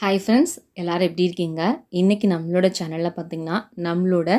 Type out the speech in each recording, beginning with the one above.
hi friends எல்லோரும் எப்படி இருக்கீங்க இன்றைக்கி நம்மளோட சேனலில் பார்த்திங்கன்னா நம்மளோட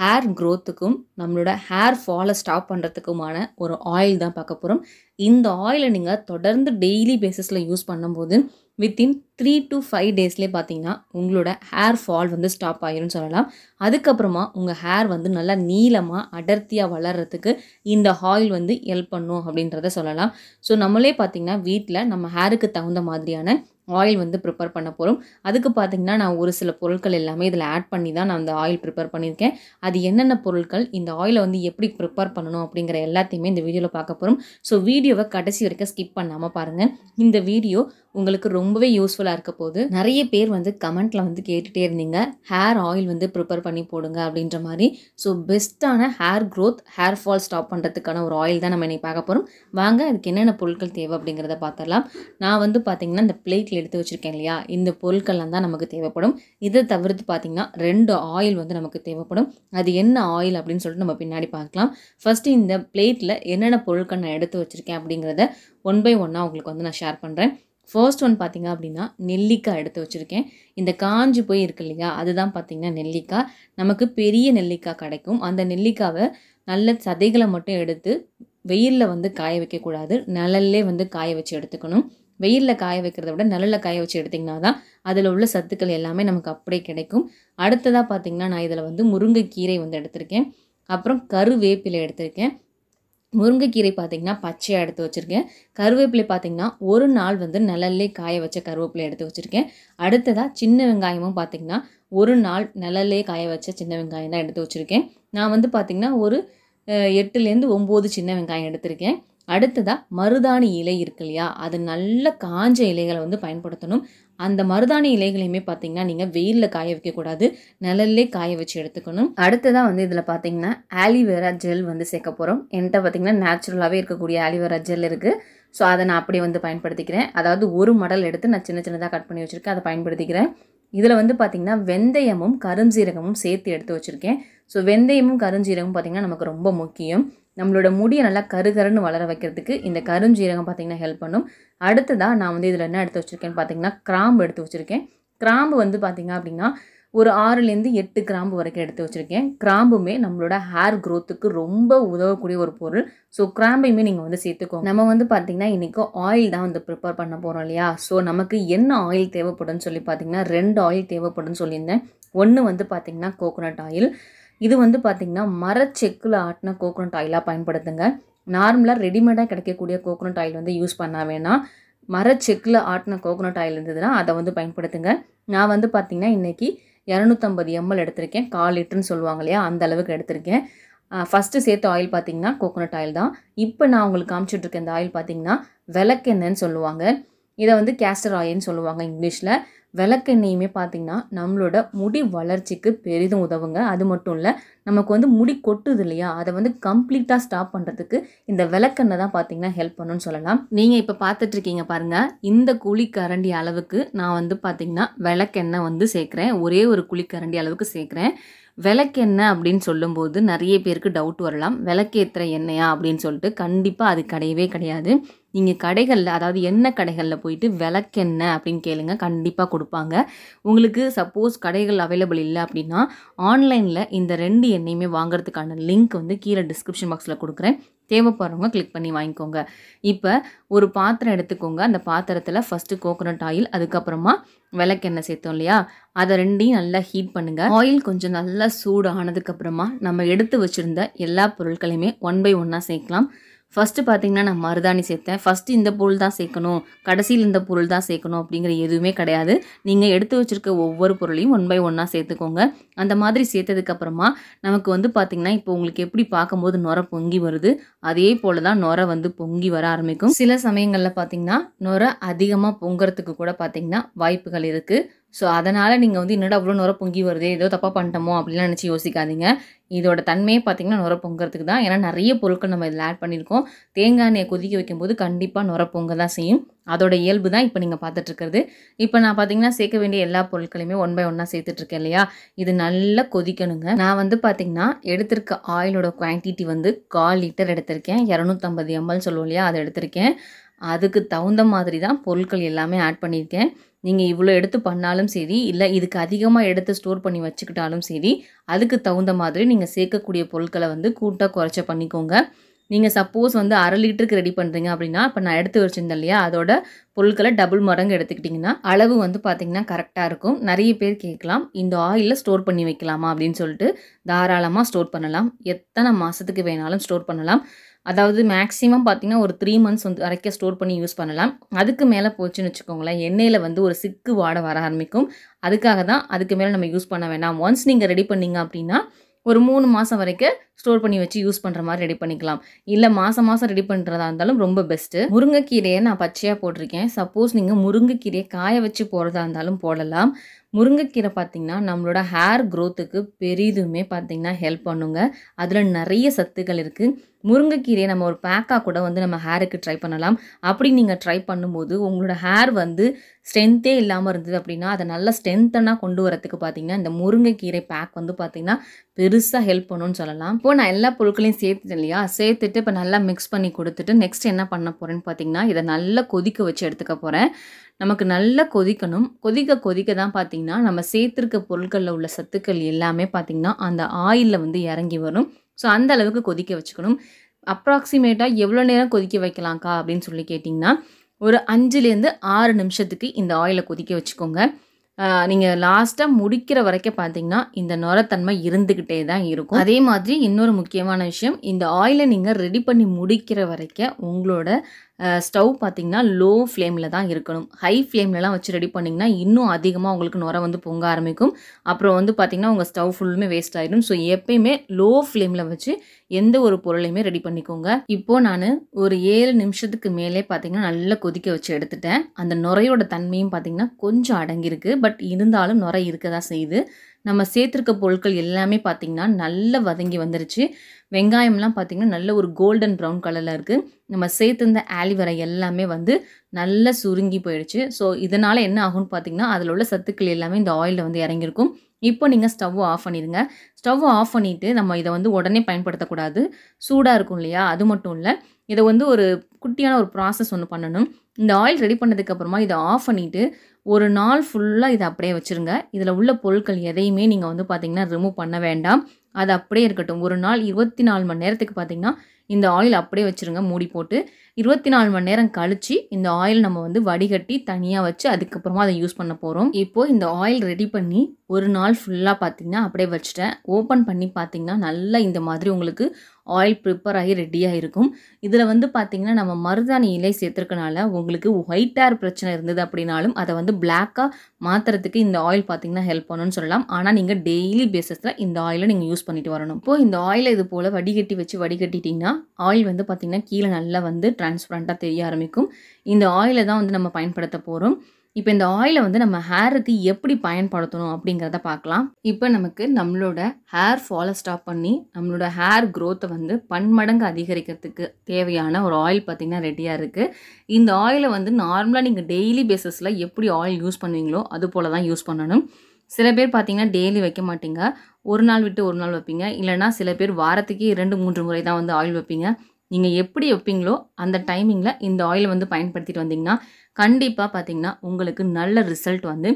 ஹேர் க்ரோத்துக்கும் நம்மளோட ஹேர் ஃபாலை ஸ்டாப் பண்ணுறதுக்குமான ஒரு ஆயில் தான் பார்க்க போகிறோம் இந்த ஆயிலை நீங்கள் தொடர்ந்து டெய்லி பேசிஸில் யூஸ் பண்ணும்போது வித்தின் த்ரீ டு ஃபைவ் டேஸ்லேயே பார்த்தீங்கன்னா உங்களோட ஹேர் ஃபால் வந்து ஸ்டாப் ஆயிரும்னு சொல்லலாம் அதுக்கப்புறமா உங்கள் ஹேர் வந்து நல்லா நீளமாக அடர்த்தியாக வளர்கிறதுக்கு இந்த ஆயில் வந்து ஹெல்ப் பண்ணும் அப்படின்றத சொல்லலாம் ஸோ நம்மளே பார்த்திங்கன்னா வீட்டில் நம்ம ஹேருக்கு தகுந்த மாதிரியான ஆயில் வந்து ப்ரிப்பேர் பண்ண போகிறோம் அதுக்கு பார்த்திங்கன்னா நான் ஒரு சில பொருட்கள் எல்லாமே இதில் ஆட் பண்ணி தான் நான் அந்த ஆயில் ப்ரிப்பேர் பண்ணியிருக்கேன் அது என்னென்ன பொருட்கள் இந்த ஆயிலை வந்து எப்படி ப்ரிப்பேர் பண்ணணும் அப்படிங்கிற எல்லாத்தையுமே இந்த வீடியோவில் பார்க்க போகிறோம் ஸோ வீடியோவை கடைசி வரைக்கும் ஸ்கிப் பண்ணாமல் பாருங்கள் இந்த வீடியோ உங்களுக்கு ரொம்பவே யூஸ்ஃபுல்லாக இருக்க போது நிறைய பேர் வந்து கமெண்ட்டில் வந்து கேட்டுகிட்டே இருந்தீங்க ஹேர் ஆயில் வந்து ப்ரிப்பேர் பண்ணி போடுங்க அப்படின்ற மாதிரி ஸோ பெஸ்ட்டான hair growth hair fall stop பண்ணுறதுக்கான ஒரு ஆயில் தான் நம்ம இன்றைக்கி பார்க்க போகிறோம் வாங்க அதுக்கு என்னென்ன பொருட்கள் தேவை அப்படிங்கிறத பார்த்துடலாம் நான் வந்து பார்த்திங்கன்னா இந்த பிளேட் வீட்டில் எடுத்து வச்சுருக்கேன் இல்லையா இந்த பொருட்கள்லாம் தான் நமக்கு தேவைப்படும் இதை தவிர்த்து பார்த்திங்கன்னா ரெண்டு ஆயில் வந்து நமக்கு தேவைப்படும் அது என்ன ஆயில் அப்படின்னு சொல்லிட்டு நம்ம பின்னாடி பார்க்கலாம் ஃபஸ்ட்டு இந்த பிளேட்டில் என்னென்ன பொருட்கள் நான் எடுத்து வச்சுருக்கேன் அப்படிங்கிறத ஒன் பை ஒன்னாக உங்களுக்கு வந்து நான் ஷேர் பண்ணுறேன் ஃபர்ஸ்ட் ஒன் பார்த்திங்க அப்படின்னா நெல்லிக்காய் எடுத்து வச்சுருக்கேன் இந்த காஞ்சி போய் இருக்கு இல்லையா அதுதான் பார்த்திங்கன்னா நெல்லிக்காய் நமக்கு பெரிய நெல்லிக்காய் கிடைக்கும் அந்த நெல்லிக்காவை நல்ல சதைகளை மட்டும் எடுத்து வெயிலில் வந்து காய வைக்கக்கூடாது நிழல்லே வந்து காய வச்சு எடுத்துக்கணும் வெயிலில் காய வைக்கிறத விட நிழலில் காய வச்சு எடுத்திங்கன்னா தான் அதில் உள்ள சத்துக்கள் எல்லாமே நமக்கு அப்படியே கிடைக்கும் அடுத்ததாக பார்த்திங்கன்னா நான் இதில் வந்து முருங்கைக்கீரை வந்து எடுத்திருக்கேன் அப்புறம் கருவேப்பிலை எடுத்திருக்கேன் முருங்கைக்கீரை பார்த்திங்கன்னா பச்சையாக எடுத்து வச்சுருக்கேன் கருவேப்பிலை பார்த்திங்கன்னா ஒரு நாள் வந்து நிழல்லே காய வச்ச கருவேப்பிலை எடுத்து வச்சுருக்கேன் அடுத்ததாக சின்ன வெங்காயமும் பார்த்திங்கன்னா ஒரு நாள் நிழல்லே காய வச்ச சின்ன வெங்காயம் தான் எடுத்து வச்சுருக்கேன் நான் வந்து பார்த்திங்கன்னா ஒரு எட்டுலேருந்து ஒம்பது சின்ன வெங்காயம் எடுத்திருக்கேன் அடுத்ததாக மருதாணி இலை இருக்கு இல்லையா அது நல்ல காஞ்ச இலைகளை வந்து பயன்படுத்தணும் அந்த மருதாணி இலைகளையுமே பார்த்தீங்கன்னா நீங்கள் வெயிலில் காய வைக்கக்கூடாது நிழல்லே காய வச்சு எடுத்துக்கணும் அடுத்ததாக வந்து இதில் பார்த்தீங்கன்னா ஆலிவேரா ஜெல் வந்து சேர்க்க போகிறோம் என்கிட்ட பார்த்தீங்கன்னா நேச்சுரலாகவே இருக்கக்கூடிய ஆலிவேரா ஜெல் இருக்குது ஸோ அதை நான் அப்படியே வந்து பயன்படுத்திக்கிறேன் அதாவது ஒரு மடல் எடுத்து நான் சின்ன சின்னதாக கட் பண்ணி வச்சுருக்கேன் அதை பயன்படுத்திக்கிறேன் இதில் வந்து பார்த்திங்கன்னா வெந்தயமும் கருஞ்சீரகமும் சேர்த்து எடுத்து வச்சுருக்கேன் ஸோ வெந்தயமும் கருஞ்சீரகமும் பார்த்திங்கன்னா நமக்கு ரொம்ப முக்கியம் நம்மளோட முடியை நல்லா கருகருன்னு வளர வைக்கிறதுக்கு இந்த கருஞ்சீரகம் பார்த்திங்கன்னா ஹெல்ப் பண்ணும் அடுத்ததாக நான் வந்து இதில் என்ன எடுத்து வச்சுருக்கேன்னு பார்த்திங்கன்னா கிராம்பு எடுத்து வச்சுருக்கேன் கிராம்பு வந்து பார்த்திங்க அப்படின்னா ஒரு ஆறுலேருந்து எட்டு கிராம்பு வரைக்கும் எடுத்து வச்சுருக்கேன் கிராம்புமே நம்மளோட ஹேர் க்ரோத்துக்கு ரொம்ப உதவக்கூடிய ஒரு பொருள் ஸோ கிராம்பையுமே நீங்கள் வந்து சேர்த்துக்கோங்க நம்ம வந்து பார்த்திங்கன்னா இன்றைக்கி ஆயில் தான் வந்து ப்ரிப்பேர் பண்ண போகிறோம் இல்லையா ஸோ நமக்கு என்ன ஆயில் தேவைப்படும்னு சொல்லி பார்த்திங்கன்னா ரெண்டு ஆயில் தேவைப்படும்னு சொல்லியிருந்தேன் ஒன்று வந்து பார்த்திங்கன்னா கோகோனட் ஆயில் இது வந்து பார்த்திங்கன்னா மரச்செக்கில் ஆட்டின கோகோனட் ஆயிலாக பயன்படுத்துங்க நார்மலாக ரெடிமேடாக கிடைக்கக்கூடிய கோகோனட் ஆயில் வந்து யூஸ் பண்ணால் வேணாம் மரச்செக்கில் ஆட்டின கோகோனட் ஆயில் இருந்ததுன்னா அதை வந்து பயன்படுத்துங்க நான் வந்து பார்த்திங்கன்னா இன்றைக்கி இரநூத்தம்பது எம்எல் எடுத்திருக்கேன் கால் லிட்டர்னு சொல்லுவாங்க இல்லையா அந்த அளவுக்கு எடுத்திருக்கேன் ஃபஸ்ட்டு சேர்த்த ஆயில் பார்த்திங்கன்னா கோகோனட் ஆயில் தான் இப்போ நான் உங்களுக்கு காமிச்சிட்ருக்கேன் இந்த ஆயில் பார்த்திங்கன்னா விளக்கெண்ணென்னு சொல்லுவாங்க இதை வந்து கேஸ்டர் ஆயில்னு சொல்லுவாங்க இங்கிலீஷில் விளக்கெண்ணெயுமே பார்த்திங்கன்னா நம்மளோட முடி வளர்ச்சிக்கு பெரிதும் உதவுங்க அது மட்டும் இல்லை நமக்கு வந்து முடி கொட்டுது இல்லையா அதை வந்து கம்ப்ளீட்டாக ஸ்டாப் பண்ணுறதுக்கு இந்த விளக்கெண்ணெய் தான் பார்த்திங்கன்னா ஹெல்ப் பண்ணுன்னு சொல்லலாம் நீங்கள் இப்போ பார்த்துட்ருக்கீங்க பாருங்கள் இந்த குழிக்கரண்டி அளவுக்கு நான் வந்து பார்த்திங்கன்னா விளக்கெண்ணெய் வந்து சேர்க்குறேன் ஒரே ஒரு குழிக்கரண்டி அளவுக்கு சேர்க்குறேன் விளக்கெண்ணெய் அப்படின்னு சொல்லும்போது நிறைய பேருக்கு டவுட் வரலாம் விளக்கேற்றுற எண்ணெயா அப்படின்னு சொல்லிட்டு கண்டிப்பாக அது கிடையவே கிடையாது நீங்கள் கடைகளில் அதாவது எண்ணெய் கடைகளில் போயிட்டு விளக்கெண்ணெய் அப்படின்னு கேளுங்கள் கண்டிப்பாக கொடுப்பாங்க உங்களுக்கு சப்போஸ் கடைகள் அவைலபிள் இல்லை அப்படின்னா ஆன்லைனில் இந்த ரெண்டு எண்ணெயுமே வாங்குறதுக்கான லிங்க் வந்து கீழே டிஸ்கிரிப்ஷன் பாக்ஸில் கொடுக்குறேன் தேவைப்படுறவங்க கிளிக் பண்ணி வாங்கிக்கோங்க இப்போ ஒரு பாத்திரம் எடுத்துக்கோங்க அந்த பாத்திரத்தில் ஃபஸ்ட்டு கோகோனட் ஆயில் அதுக்கப்புறமா விளக்கெண்ணெய் சேர்த்தோம் இல்லையா அதை ரெண்டையும் நல்லா ஹீட் பண்ணுங்கள் ஆயில் கொஞ்சம் நல்லா சூடு ஆனதுக்கப்புறமா நம்ம எடுத்து வச்சுருந்த எல்லா பொருட்களையுமே ஒன் பை ஒன்னாக சேர்க்கலாம் ஃபஸ்ட்டு பார்த்தீங்கன்னா நான் மருதாணி சேர்த்தேன் ஃபஸ்ட்டு இந்த பொருள் தான் சேர்க்கணும் கடைசியில் இந்த பொருள் தான் சேர்க்கணும் அப்படிங்கிற எதுவுமே கிடையாது நீங்கள் எடுத்து வச்சுருக்க ஒவ்வொரு பொருளையும் ஒன் பை ஒன்னாக சேர்த்துக்கோங்க அந்த மாதிரி சேர்த்ததுக்கப்புறமா நமக்கு வந்து பார்த்திங்கன்னா இப்போ உங்களுக்கு எப்படி பார்க்கும்போது நொர பொங்கி வருது அதே போல் தான் நுர வந்து பொங்கி வர ஆரம்பிக்கும் சில சமயங்களில் பார்த்திங்கன்னா நுர அதிகமாக பொங்குறதுக்கு கூட பார்த்திங்கன்னா வாய்ப்புகள் இருக்குது ஸோ அதனால் நீங்கள் வந்து என்னடா அவ்வளோ நுர பொங்கி வருது ஏதோ தப்பாக பண்ணிட்டோமோ அப்படிலாம் நினச்சி யோசிக்காதீங்க இதோட தன்மையே பார்த்திங்கன்னா நுர பொங்கிறதுக்கு தான் ஏன்னா நிறைய பொருட்கள் நம்ம இதில் ஆட் பண்ணியிருக்கோம் தேங்காய் எண்ணெயை கொதிக்க வைக்கும்போது கண்டிப்பாக நுர பொங்க தான் செய்யும் அதோட இயல்பு தான் இப்போ நீங்கள் பார்த்துட்ருக்கிறது இப்போ நான் பார்த்தீங்கன்னா சேர்க்க வேண்டிய எல்லா பொருட்களையுமே ஒன் பை ஒன்னாக சேர்த்துட்ருக்கேன் இல்லையா இது நல்லா கொதிக்கணுங்க நான் வந்து பார்த்திங்கன்னா எடுத்திருக்க ஆயிலோட குவான்டிட்டி வந்து கால் லிட்டர் எடுத்திருக்கேன் இரநூத்தம்பது எம்எல் சொல்லுவோம் இல்லையா அதை எடுத்திருக்கேன் அதுக்கு தகுந்த மாதிரி தான் பொருட்கள் எல்லாமே ஆட் பண்ணியிருக்கேன் நீங்கள் இவ்வளோ எடுத்து பண்ணாலும் சரி இல்லை இதுக்கு அதிகமாக எடுத்து ஸ்டோர் பண்ணி வச்சுக்கிட்டாலும் சரி அதுக்கு தகுந்த மாதிரி நீங்கள் சேர்க்கக்கூடிய பொருட்களை வந்து கூட்டாக குறைச்ச பண்ணிக்கோங்க நீங்கள் சப்போஸ் வந்து அரை லிட்டருக்கு ரெடி பண்ணுறீங்க அப்படின்னா இப்போ நான் எடுத்து வச்சுருந்தேன் இல்லையா அதோட பொருட்களை டபுள் மடங்கு எடுத்துக்கிட்டிங்கன்னா அளவு வந்து பார்த்திங்கன்னா கரெக்டாக இருக்கும் நிறைய பேர் கேட்கலாம் இந்த ஆயிலில் ஸ்டோர் பண்ணி வைக்கலாமா அப்படின்னு சொல்லிட்டு தாராளமாக ஸ்டோர் பண்ணலாம் எத்தனை மாதத்துக்கு வேணாலும் ஸ்டோர் பண்ணலாம் அதாவது மேக்ஸிமம் பார்த்திங்கன்னா ஒரு த்ரீ மந்த்ஸ் வந்து வரைக்கும் ஸ்டோர் பண்ணி யூஸ் பண்ணலாம் அதுக்கு மேலே போச்சுன்னு வச்சுக்கோங்களேன் எண்ணெயில் வந்து ஒரு சிக்கு வாட வர ஆரம்பிக்கும் அதுக்காக தான் அதுக்கு மேலே நம்ம யூஸ் பண்ண வேண்டாம் ஒன்ஸ் நீங்கள் ரெடி பண்ணிங்க அப்படின்னா ஒரு மூணு மாதம் வரைக்கும் ஸ்டோர் பண்ணி வச்சு யூஸ் பண்ணுற மாதிரி ரெடி பண்ணிக்கலாம் இல்லை மாதம் மாதம் ரெடி பண்ணுறதா இருந்தாலும் ரொம்ப பெஸ்ட்டு முருங்கைக்கீரையை நான் பச்சையாக போட்டிருக்கேன் சப்போஸ் நீங்கள் முருங்கைக்கீரையை காய வச்சு போடுறதா இருந்தாலும் போடலாம் முருங்கைக்கீரை பார்த்திங்கன்னா நம்மளோட ஹேர் க்ரோத்துக்கு பெரிதுமே பார்த்திங்கன்னா ஹெல்ப் பண்ணுங்க அதில் நிறைய சத்துக்கள் இருக்குது முருங்கைக்கீரையை நம்ம ஒரு பேக்காக கூட வந்து நம்ம ஹேருக்கு ட்ரை பண்ணலாம் அப்படி நீங்கள் ட்ரை பண்ணும்போது உங்களோட ஹேர் வந்து ஸ்ட்ரென்த்தே இல்லாமல் இருந்தது அப்படின்னா அதை நல்லா ஸ்ட்ரென்த்தனாக கொண்டு வரத்துக்கு பார்த்தீங்கன்னா இந்த முருங்கைக்கீரை பேக் வந்து பார்த்திங்கன்னா பெருசாக ஹெல்ப் பண்ணணும்னு சொல்லலாம் இப்போ நான் எல்லா பொருட்களையும் சேர்த்துட்டேன் இல்லையா சேர்த்துட்டு இப்போ நல்லா மிக்ஸ் பண்ணி கொடுத்துட்டு நெக்ஸ்ட் என்ன பண்ண போகிறேன்னு பார்த்தீங்கன்னா இதை நல்லா கொதிக்க வச்சு எடுத்துக்க போகிறேன் நமக்கு நல்லா கொதிக்கணும் கொதிக்க கொதிக்க தான் பார்த்திங்கன்னா நம்ம சேர்த்துருக்க பொருட்களில் உள்ள சத்துக்கள் எல்லாமே பார்த்திங்கன்னா அந்த ஆயிலில் வந்து இறங்கி வரும் ஸோ அந்த அளவுக்கு கொதிக்க வச்சுக்கணும் அப்ராக்சிமேட்டாக எவ்வளோ நேரம் கொதிக்க வைக்கலாம்க்கா அப்படின்னு சொல்லி கேட்டிங்கன்னா ஒரு அஞ்சுலேருந்து ஆறு நிமிஷத்துக்கு இந்த ஆயிலை கொதிக்க வச்சுக்கோங்க நீங்கள் லாஸ்ட்டாக முடிக்கிற வரைக்கும் பார்த்தீங்கன்னா இந்த நுரத்தன்மை இருந்துக்கிட்டே தான் இருக்கும் அதே மாதிரி இன்னொரு முக்கியமான விஷயம் இந்த ஆயிலை நீங்கள் ரெடி பண்ணி முடிக்கிற வரைக்கும் உங்களோட ஸ்டவ் பார்த்திங்கன்னா லோ ஃப்ளேமில் தான் இருக்கணும் ஹை ஃப்ளேம்லலாம் வச்சு ரெடி பண்ணிங்கன்னா இன்னும் அதிகமாக உங்களுக்கு நுர வந்து பொங்க ஆரம்பிக்கும் அப்புறம் வந்து பார்த்திங்கன்னா உங்கள் ஸ்டவ் ஃபுல்லுமே வேஸ்ட் ஆகிடும் ஸோ எப்பயுமே லோ ஃப்ளேமில் வச்சு எந்த ஒரு பொருளையுமே ரெடி பண்ணிக்கோங்க இப்போ நான் ஒரு ஏழு நிமிஷத்துக்கு மேலே பார்த்தீங்கன்னா நல்லா கொதிக்க வச்சு எடுத்துட்டேன் அந்த நுரையோட தன்மையும் பார்த்தீங்கன்னா கொஞ்சம் அடங்கியிருக்கு பட் இருந்தாலும் நுரை இருக்க தான் செய்யுது நம்ம சேர்த்துருக்க பொருட்கள் எல்லாமே பார்த்திங்கன்னா நல்லா வதங்கி வந்துருச்சு வெங்காயம்லாம் பார்த்திங்கன்னா நல்ல ஒரு கோல்டன் ப்ரௌன் கலரில் இருக்குது நம்ம சேர்த்துருந்த ஆலிவரை எல்லாமே வந்து நல்லா சுருங்கி போயிடுச்சு ஸோ இதனால் என்ன ஆகும்னு பார்த்திங்கன்னா அதில் உள்ள சத்துக்கள் எல்லாமே இந்த ஆயிலில் வந்து இறங்கியிருக்கும் இப்போ நீங்கள் ஸ்டவ்வை ஆஃப் பண்ணிடுங்க ஸ்டவ்வை ஆஃப் பண்ணிவிட்டு நம்ம இதை வந்து உடனே பயன்படுத்தக்கூடாது சூடாக இருக்கும் இல்லையா அது மட்டும் இல்லை இதை வந்து ஒரு குட்டியான ஒரு ப்ராசஸ் ஒன்று பண்ணணும் இந்த ஆயில் ரெடி பண்ணதுக்கப்புறமா இதை ஆஃப் பண்ணிவிட்டு ஒரு நாள் ஃபுல்லாக இதை அப்படியே வச்சுருங்க இதில் உள்ள பொருட்கள் எதையுமே நீங்கள் வந்து பார்த்திங்கன்னா ரிமூவ் பண்ண வேண்டாம் அது அப்படியே இருக்கட்டும் ஒரு நாள் இருபத்தி நாலு மணி நேரத்துக்கு பார்த்திங்கன்னா இந்த ஆயில் அப்படியே வச்சுருங்க மூடி போட்டு இருபத்தி நாலு மணி நேரம் கழித்து இந்த ஆயில் நம்ம வந்து வடிகட்டி தனியாக வச்சு அதுக்கப்புறமா அதை யூஸ் பண்ண போகிறோம் இப்போது இந்த ஆயில் ரெடி பண்ணி ஒரு நாள் ஃபுல்லாக பார்த்திங்கன்னா அப்படியே வச்சுட்டேன் ஓப்பன் பண்ணி பார்த்திங்கன்னா நல்லா இந்த மாதிரி உங்களுக்கு ஆயில் ப்ரிப்பேர் ஆகி ரெடியாக இருக்கும் இதில் வந்து பார்த்திங்கன்னா நம்ம மருதாணி இலை சேர்த்துருக்கனால உங்களுக்கு ஒயிட் ஹேர் பிரச்சனை இருந்தது அப்படின்னாலும் அதை வந்து பிளாக்காக மாற்றுறதுக்கு இந்த ஆயில் பார்த்திங்கன்னா ஹெல்ப் பண்ணணும்னு சொல்லலாம் ஆனால் நீங்கள் டெய்லி பேசிஸில் இந்த ஆயிலை நீங்கள் யூஸ் பண்ணிட்டு வரணும் இப்போது இந்த ஆயிலை இது போல் வடிகட்டி வச்சு வடிகட்டிட்டிங்கன்னா தான் ஆயில் வந்து பார்த்திங்கன்னா கீழே நல்லா வந்து டிரான்ஸ்பரண்ட்டாக தெரிய ஆரம்பிக்கும் இந்த ஆயிலை தான் வந்து நம்ம பயன்படுத்த போகிறோம் இப்போ இந்த ஆயிலை வந்து நம்ம ஹேருக்கு எப்படி பயன்படுத்தணும் அப்படிங்கிறத பார்க்கலாம் இப்போ நமக்கு நம்மளோட ஹேர் ஃபாலை ஸ்டாப் பண்ணி நம்மளோட ஹேர் க்ரோத்தை வந்து பன்மடங்கு அதிகரிக்கிறதுக்கு தேவையான ஒரு ஆயில் பார்த்திங்கன்னா ரெடியாக இருக்குது இந்த ஆயிலை வந்து நார்மலாக நீங்கள் டெய்லி பேசிஸில் எப்படி ஆயில் யூஸ் பண்ணுவீங்களோ அது போல் தான் யூஸ் பண்ணணும் சில பேர் பார்த்தீங்கன்னா டெய்லி வைக்க மாட்டீங்க ஒரு நாள் விட்டு ஒரு நாள் வைப்பீங்க இல்லைனா சில பேர் வாரத்துக்கே இரண்டு மூன்று முறை தான் வந்து ஆயில் வைப்பீங்க நீங்கள் எப்படி வைப்பீங்களோ அந்த டைமிங்கில் இந்த ஆயில் வந்து பயன்படுத்திட்டு வந்தீங்கன்னா கண்டிப்பாக பார்த்தீங்கன்னா உங்களுக்கு நல்ல ரிசல்ட் வந்து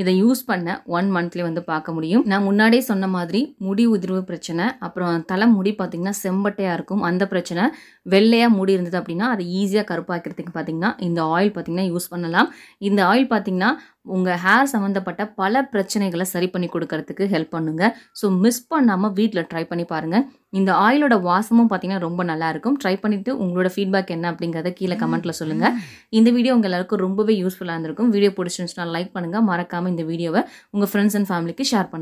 இதை யூஸ் பண்ண ஒன் மந்த்லேயே வந்து பார்க்க முடியும் நான் முன்னாடியே சொன்ன மாதிரி முடி உதிர்வு பிரச்சனை அப்புறம் தலை முடி பார்த்திங்கன்னா செம்பட்டையாக இருக்கும் அந்த பிரச்சனை வெள்ளையாக முடி இருந்தது அப்படின்னா அதை ஈஸியாக கருப்பாக்கிறதுக்கு பார்த்திங்கன்னா இந்த ஆயில் பார்த்திங்கன்னா யூஸ் பண்ணலாம் இந்த ஆயில் பார்த்திங்கன்னா உங்கள் ஹேர் சம்மந்தப்பட்ட பல பிரச்சனைகளை சரி பண்ணி கொடுக்கறதுக்கு ஹெல்ப் பண்ணுங்கள் ஸோ மிஸ் பண்ணாமல் வீட்டில் ட்ரை பண்ணி பாருங்கள் இந்த ஆயிலோட வாசமும் பார்த்தீங்கன்னா ரொம்ப நல்லாயிருக்கும் ட்ரை பண்ணிவிட்டு உங்களோட ஃபீட்பேக் என்ன அப்படிங்கிறத கீழே கமெண்ட்டில் சொல்லுங்கள் இந்த வீடியோ உங்கள் எல்லாருக்கும் ரொம்பவே யூஸ்ஃபுல்லாக இருந்திருக்கும் வீடியோ பிடிச்சிருந்துச்சுன்னா லைக் பண்ணுங்கள் மறக்காமல் இந்த வீடியோவை உங்கள் ஃப்ரெண்ட்ஸ் அண்ட் ஃபேமிலிக்கு ஷேர் பண்ணுங்கள்